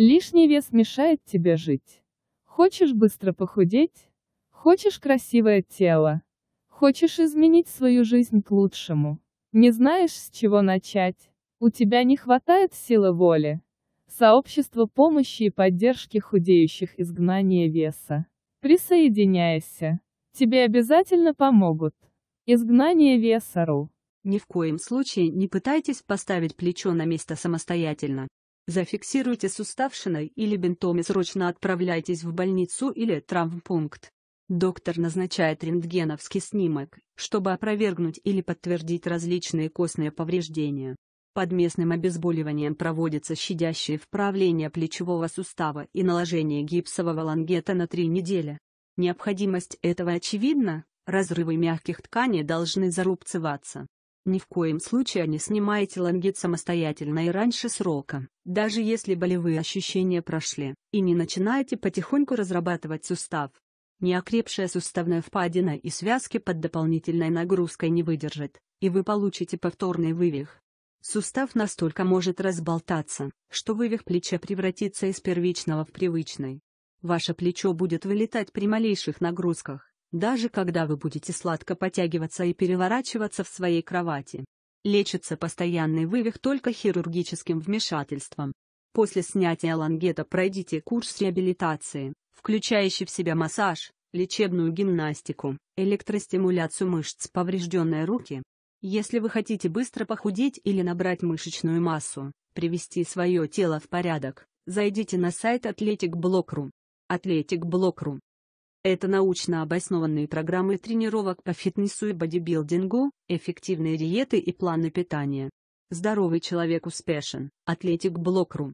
Лишний вес мешает тебе жить. Хочешь быстро похудеть? Хочешь красивое тело? Хочешь изменить свою жизнь к лучшему? Не знаешь, с чего начать? У тебя не хватает силы воли? Сообщество помощи и поддержки худеющих изгнания веса. Присоединяйся. Тебе обязательно помогут. Изгнание веса.ру Ни в коем случае не пытайтесь поставить плечо на место самостоятельно. Зафиксируйте суставшиной или бинтом и срочно отправляйтесь в больницу или травмпункт. Доктор назначает рентгеновский снимок, чтобы опровергнуть или подтвердить различные костные повреждения. Под местным обезболиванием проводится щадящее вправление плечевого сустава и наложение гипсового лангета на три недели. Необходимость этого очевидна, разрывы мягких тканей должны зарубцеваться. Ни в коем случае не снимайте лангит самостоятельно и раньше срока, даже если болевые ощущения прошли, и не начинайте потихоньку разрабатывать сустав. Неокрепшая суставная впадина и связки под дополнительной нагрузкой не выдержит, и вы получите повторный вывих. Сустав настолько может разболтаться, что вывих плеча превратится из первичного в привычный. Ваше плечо будет вылетать при малейших нагрузках даже когда вы будете сладко потягиваться и переворачиваться в своей кровати. Лечится постоянный вывих только хирургическим вмешательством. После снятия лангета пройдите курс реабилитации, включающий в себя массаж, лечебную гимнастику, электростимуляцию мышц поврежденной руки. Если вы хотите быстро похудеть или набрать мышечную массу, привести свое тело в порядок, зайдите на сайт athleticblock.ru. Athletic Block.ru это научно обоснованные программы тренировок по фитнесу и бодибилдингу, эффективные диеты и планы питания. Здоровый человек успешен. Атлетик Блокру.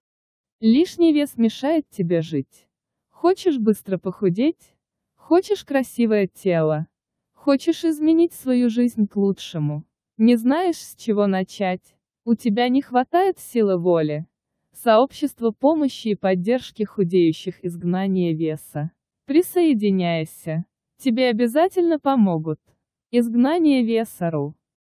Лишний вес мешает тебе жить. Хочешь быстро похудеть? Хочешь красивое тело? Хочешь изменить свою жизнь к лучшему? Не знаешь, с чего начать? У тебя не хватает силы воли? Сообщество помощи и поддержки худеющих изгнания веса. Присоединяйся. Тебе обязательно помогут. Изгнание Весару.